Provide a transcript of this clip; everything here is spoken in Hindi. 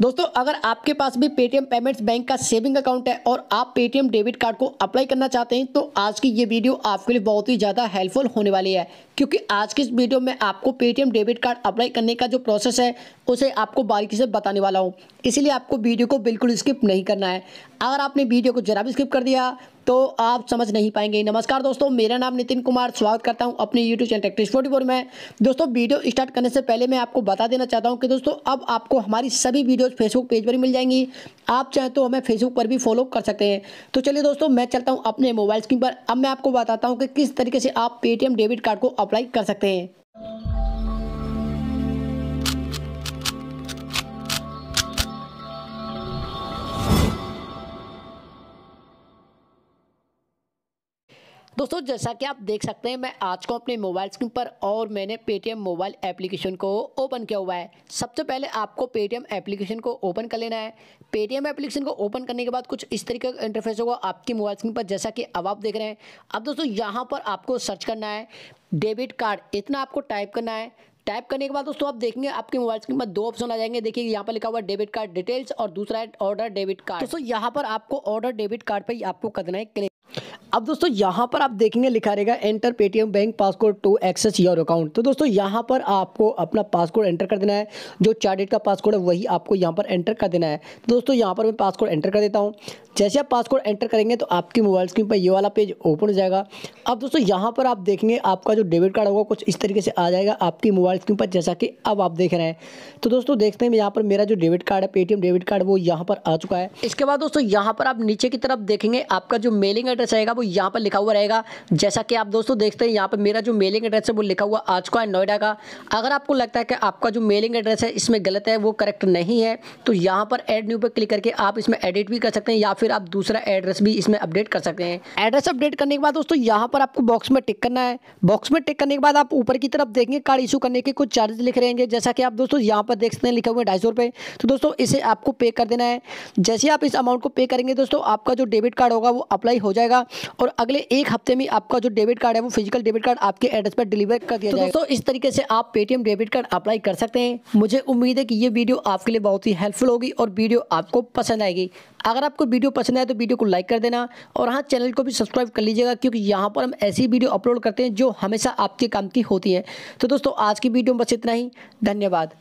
दोस्तों अगर आपके पास भी पेटीएम पेमेंट्स बैंक का सेविंग अकाउंट है और आप पेटीएम डेबिट कार्ड को अप्लाई करना चाहते हैं तो आज की ये वीडियो आपके लिए बहुत ही ज़्यादा हेल्पफुल होने वाली है क्योंकि आज की इस वीडियो में आपको पेटीएम डेबिट कार्ड अप्लाई करने का जो प्रोसेस है उसे आपको बारीकी से बताने वाला हूँ इसीलिए आपको वीडियो को बिल्कुल स्किप नहीं करना है अगर आपने वीडियो को जरा भी स्किप कर दिया तो आप समझ नहीं पाएंगे नमस्कार दोस्तों मेरा नाम नितिन कुमार स्वागत करता हूं अपने यूट्यूब चैनल टेक्टिस फोर्टी में दोस्तों वीडियो स्टार्ट करने से पहले मैं आपको बता देना चाहता हूं कि दोस्तों अब आपको हमारी सभी वीडियोस फेसबुक पेज पर मिल जाएंगी आप चाहें तो हमें फेसबुक पर भी फॉलो कर सकते हैं तो चलिए दोस्तों मैं चलता हूँ अपने मोबाइल स्क्रीन पर अब मैं आपको बताता हूँ कि किस तरीके से आप पेटीएम डेबिट कार्ड को अप्लाई कर सकते हैं दोस्तों जैसा कि आप देख सकते हैं मैं आज को अपने मोबाइल स्क्रीन पर और मैंने पेटीएम मोबाइल एप्लीकेशन को ओपन किया हुआ है सबसे पहले आपको पेटीएम एप्लीकेशन को ओपन कर लेना है पेटीएम एप्लीकेशन को ओपन करने के बाद कुछ इस तरीके का इंटरफेस होगा आपकी मोबाइल स्क्रीन पर जैसा कि अब आप देख रहे हैं अब दोस्तों यहाँ पर आपको सर्च करना है डेबिट कार्ड इतना आपको टाइप करना है टाइप करने के बाद दोस्तों आप देखेंगे आपके मोबाइल स्क्रीन पर दो ऑप्शन आ जाएंगे देखिए यहाँ पर लिखा हुआ डेबिट कार्ड डिटेल्स और दूसरा है ऑर्डर डेबिट कार्ड दोस्तों यहाँ पर आपको ऑर्डर डेबिट कार्ड पर आपको करना है क्लिक अब दोस्तों यहाँ पर आप देखेंगे लिखा रहेगा enter Paytm bank passcode to access your account तो दोस्तों यहाँ पर आपको अपना पासकोड एंटर कर देना है जो चार डेट का पासकोड है वही आपको यहाँ पर एंटर कर देना है तो दोस्तों यहाँ पर मैं पासकोड एंटर कर देता हूँ जैसे आप पासकोड एंटर करेंगे तो आपकी मोबाइल स्क्रीन पर ये वाला पेज ओपन हो जाएगा अब दोस्तों यहाँ पर आप देखेंगे आपका जो डेबिट कार्ड होगा कुछ इस तरीके से आ जाएगा आपकी मोबाइल स्क्रीन पर जैसा कि अब आप देख रहे हैं तो दोस्तों देखते हैं यहाँ पर मेरा जो डेबिट कार्ड है पेटीएम डेबिट कार्ड वो यहाँ पर आ चुका है इसके बाद दोस्तों यहाँ पर आप नीचे की तरफ देखेंगे आपका जो मेलिंग एड्रेस रहेगा वो यहाँ पर लिखा हुआ रहेगा जैसा कि आप दोस्तों देखते हैं यहाँ पर मेरा जो मेलिंग एड्रेस है वो लिखा हुआ आ चुका है नोएडा का अगर आपको लगता है कि आपका जो मेलिंग एड्रेस है इसमें गलत है वो करेक्ट नहीं है तो यहाँ पर एड न्यू पर क्लिक करके आप इसमें एडिट भी कर सकते हैं या फिर फिर आप दूसरा एड्रेस भी इसमें अपडेट कर सकते हैं एड्रेस अपडेट करने के बाद दोस्तों यहाँ पर आपको बॉक्स में टिक करना है बॉक्स में टिक करने के बाद आप ऊपर की तरफ देखेंगे कार्ड इशू करने के कुछ चार्जेस लिख रहेंगे जैसा कि आप दोस्तों यहाँ पर देख सकते हैं लिखे हुए ढाई सौ तो दोस्तों इसे आपको पे कर देना है जैसे आप इस अमाउंट को पे करेंगे दोस्तों आपका जो डेबिट कार्ड होगा वो अप्लाई हो जाएगा और अगले एक हफ्ते में आपका जो डेबिट कार्ड है वो फिजिकल डेबिट कार्ड आपके एड्रेस पर डिलीवर कर दिया तो दोस्तों इस तरीके से आप पेटीएम डेबिट कार्ड अप्लाई कर सकते हैं मुझे उम्मीद है कि ये वीडियो आपके लिए बहुत ही हेल्पफुल होगी और वीडियो आपको पसंद आएगी अगर आपको वीडियो पसंद आए तो वीडियो को लाइक कर देना और हाँ चैनल को भी सब्सक्राइब कर लीजिएगा क्योंकि यहाँ पर हम ऐसी वीडियो अपलोड करते हैं जो हमेशा आपके काम की होती है तो दोस्तों आज की वीडियो में बस इतना ही धन्यवाद